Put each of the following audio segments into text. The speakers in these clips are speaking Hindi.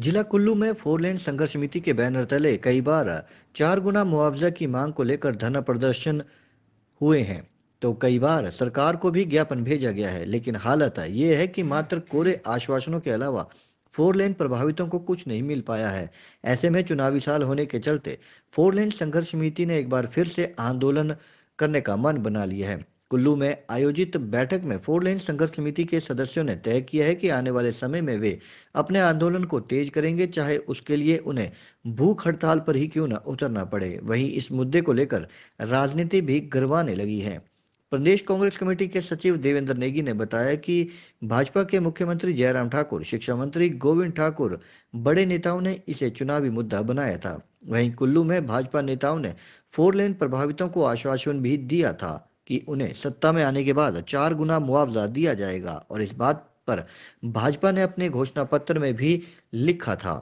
जिला कुल्लू में फोर लेन संघर्ष समिति के बैनर तले कई बार चार गुना मुआवजा की मांग को लेकर धरना प्रदर्शन हुए हैं तो कई बार सरकार को भी ज्ञापन भेजा गया है लेकिन हालत यह है कि मात्र कोरे आश्वासनों के अलावा फोर लेन प्रभावितों को कुछ नहीं मिल पाया है ऐसे में चुनावी साल होने के चलते फोर लेन संघर्ष समिति ने एक बार फिर से आंदोलन करने का मन बना लिया है कुल्लू में आयोजित बैठक में फोर लेन संघर्ष समिति के सदस्यों ने तय किया है कि आने वाले समय में वे अपने आंदोलन को तेज करेंगे चाहे उसके लिए उन्हें भूख हड़ताल पर ही क्यों न उतरना पड़े वहीं इस मुद्दे को लेकर राजनीति भी गरवाने लगी है प्रदेश कांग्रेस कमेटी के सचिव देवेंद्र नेगी ने बताया कि भाजपा के मुख्यमंत्री जयराम ठाकुर शिक्षा मंत्री गोविंद ठाकुर बड़े नेताओं ने इसे चुनावी मुद्दा बनाया था वहीं कुल्लू में भाजपा नेताओं ने फोर लेन प्रभावितों को आश्वासन भी दिया था कि उन्हें सत्ता में आने के बाद चार गुना मुआवजा दिया जाएगा और इस बात पर भाजपा ने अपने घोषणा पत्र में भी लिखा था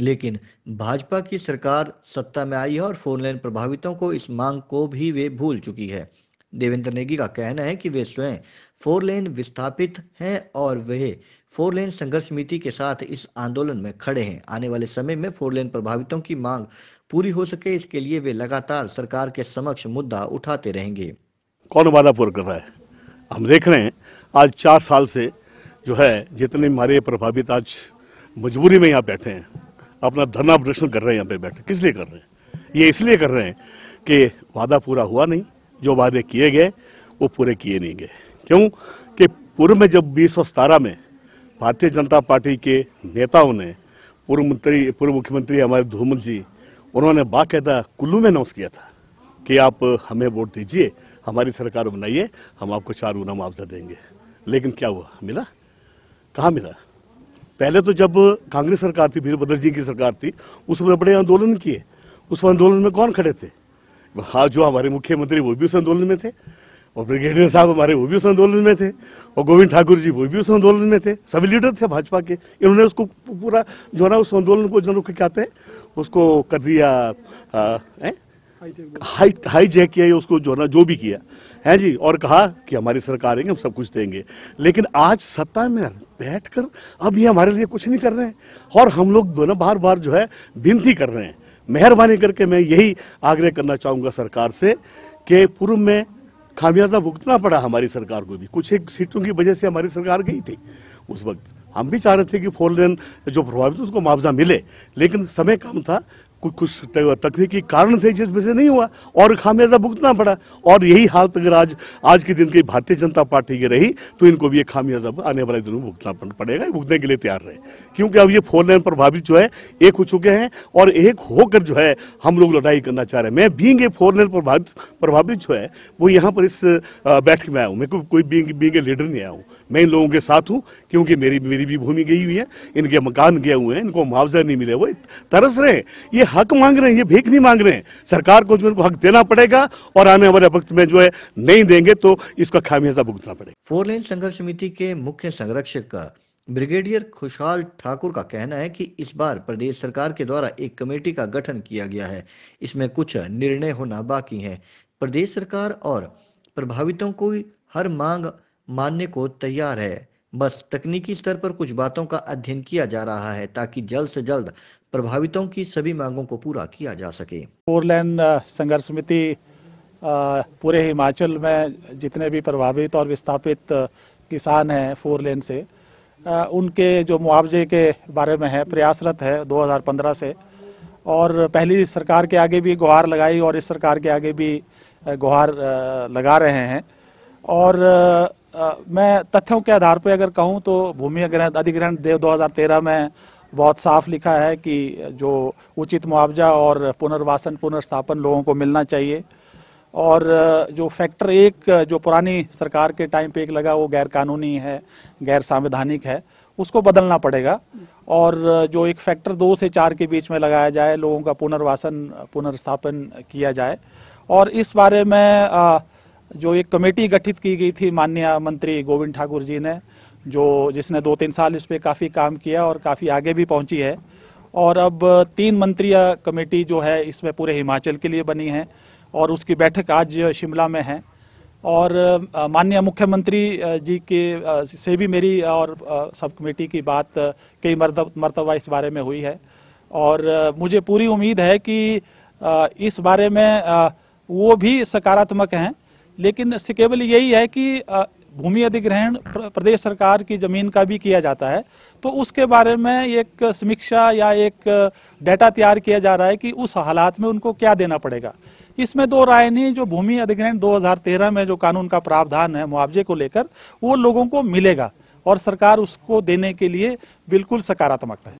लेकिन भाजपा की सरकार सत्ता में आई है और फोनलाइन प्रभावितों को इस मांग को भी वे भूल चुकी है देवेंद्र नेगी का कहना है कि वे स्वयं फोर लेन विस्थापित हैं और वे फोर लेन संघर्ष समिति के साथ इस आंदोलन में खड़े हैं आने वाले समय में फोर लेन प्रभावितों की मांग पूरी हो सके इसके लिए वे लगातार सरकार के समक्ष मुद्दा उठाते रहेंगे कौन वादा पूरा कर रहा है हम देख रहे हैं आज चार साल से जो है जितने हमारे प्रभावित आज मजबूरी में यहाँ बैठे हैं अपना धरना प्रदर्शन कर रहे हैं यहाँ पे बैठे किस लिए कर रहे हैं ये इसलिए कर रहे हैं कि वादा पूरा हुआ नहीं जो वादे किए गए वो पूरे किए नहीं गए क्यों कि पूर्व में जब बीस में भारतीय जनता पार्टी के नेताओं ने पूर्व मंत्री पूर्व मुख्यमंत्री हमारे धूमल जी उन्होंने बाकायदा कुल्लू में अनाउंस किया था कि आप हमें वोट दीजिए हमारी सरकार बनाइए हम आपको चार गुना मुआवजा देंगे लेकिन क्या हुआ मिला कहाँ मिला पहले तो जब कांग्रेस सरकार थी वीरभद्र जी की सरकार थी उसमें बड़े आंदोलन किए उस आंदोलन में कौन खड़े थे हाँ जो हमारे मुख्यमंत्री वो भी उस आंदोलन में थे और ब्रिगेडियर साहब हमारे वो भी उस आंदोलन में थे और गोविंद ठाकुर जी वो भी उस आंदोलन में थे सभी लीडर थे भाजपा के इन्होंने उसको पूरा जो है ना उस आंदोलन को जो कहते हैं उसको कर दिया हाई हाई जैक किया उसको जो है ना जो भी किया है जी और कहा कि हमारी सरकार आएंगे हम सब कुछ देंगे लेकिन आज सत्ता में बैठकर अब ये हमारे लिए कुछ नहीं कर रहे हैं और हम लोग दोनों बार बार जो है विनती कर रहे हैं मेहरबानी करके मैं यही आग्रह करना चाहूँगा सरकार से कि पूर्व में खामियाजा भुगतना पड़ा हमारी सरकार को भी कुछ एक सीटों की वजह से हमारी सरकार गई थी उस वक्त हम भी चाह रहे थे कि फोर लेन जो प्रभावित उसको मुआवजा मिले लेकिन समय कम था कुछ कुछ तकनीकी कारण थे जिस वजह नहीं हुआ और खामियाजा भुगतना पड़ा और यही हालत अगर आज आज के दिन की भारतीय जनता पार्टी की रही तो इनको भी ये खामियाजा आने वाले दिनों में भुगतना पड़ेगा भुगतने के लिए तैयार रहे क्योंकि अब ये फोर लाइन प्रभावित जो है एक हो चुके हैं और एक होकर जो है हम लोग लड़ाई करना चाह रहे हैं मैं बींग फोर लाइन प्रभावित प्रभावित जो है वो यहाँ पर इस बैठक में आया हूँ मैं को, कोई बींग बींग लीडर नहीं आया हूँ मैं इन लोगों के साथ हूँ क्योंकि मेरी मेरी भी भूमि गई हुई है इनके मकान गए हुए हैं इनको मुआवजा नहीं मिले वो तरस रहे ये हक मांग रहे हैं ये भीख नहीं मांग रहे हैं सरकार को जो इनको हक देना पड़ेगा और आने वाले वक्त में जो है नहीं देंगे तो इसका खामियाजा भुगतना पड़ेगा फोर लेन संघर्ष समिति के मुख्य संरक्षक ब्रिगेडियर खुशहाल ठाकुर का कहना है कि इस बार प्रदेश सरकार के द्वारा एक कमेटी का गठन किया गया है इसमें कुछ निर्णय होना बाकी है प्रदेश सरकार और प्रभावितों को हर मांग मानने को तैयार है बस तकनीकी स्तर पर कुछ बातों का अध्ययन किया जा रहा है ताकि जल्द से जल्द प्रभावितों की सभी मांगों को पूरा किया जा सके फोर लेन संघर्ष समिति पूरे हिमाचल में जितने भी प्रभावित और विस्थापित किसान हैं फोर लेन से उनके जो मुआवजे के बारे में है प्रयासरत है 2015 से और पहली सरकार के आगे भी गुहार लगाई और इस सरकार के आगे भी गुहार लगा रहे हैं और मैं तथ्यों के आधार पर अगर कहूँ तो भूमि अधिग्रहण देव 2013 में बहुत साफ लिखा है कि जो उचित मुआवजा और पुनर्वासन पुनर्स्थापन लोगों को मिलना चाहिए और जो फैक्टर एक जो पुरानी सरकार के टाइम पे एक लगा वो गैर कानूनी है गैर संवैधानिक है उसको बदलना पड़ेगा और जो एक फैक्टर दो से चार के बीच में लगाया जाए लोगों का पुनर्वासन पुनर्स्थापन किया जाए और इस बारे में आ, जो एक कमेटी गठित की गई थी माननीय मंत्री गोविंद ठाकुर जी ने जो जिसने दो तीन साल इस पर काफ़ी काम किया और काफ़ी आगे भी पहुंची है और अब तीन मंत्रीय कमेटी जो है इसमें पूरे हिमाचल के लिए बनी है और उसकी बैठक आज शिमला में है और माननीय मुख्यमंत्री जी के से भी मेरी और सब कमेटी की बात कई मरतबा इस बारे में हुई है और मुझे पूरी उम्मीद है कि इस बारे में वो भी सकारात्मक हैं लेकिन केवल यही है कि भूमि अधिग्रहण प्रदेश सरकार की जमीन का भी किया जाता है तो उसके बारे में एक समीक्षा या एक डाटा तैयार किया जा रहा है कि उस हालात में उनको क्या देना पड़ेगा इसमें दो राय नहीं जो भूमि अधिग्रहण 2013 में जो कानून का प्रावधान है मुआवजे को लेकर वो लोगों को मिलेगा और सरकार उसको देने के लिए बिल्कुल सकारात्मक है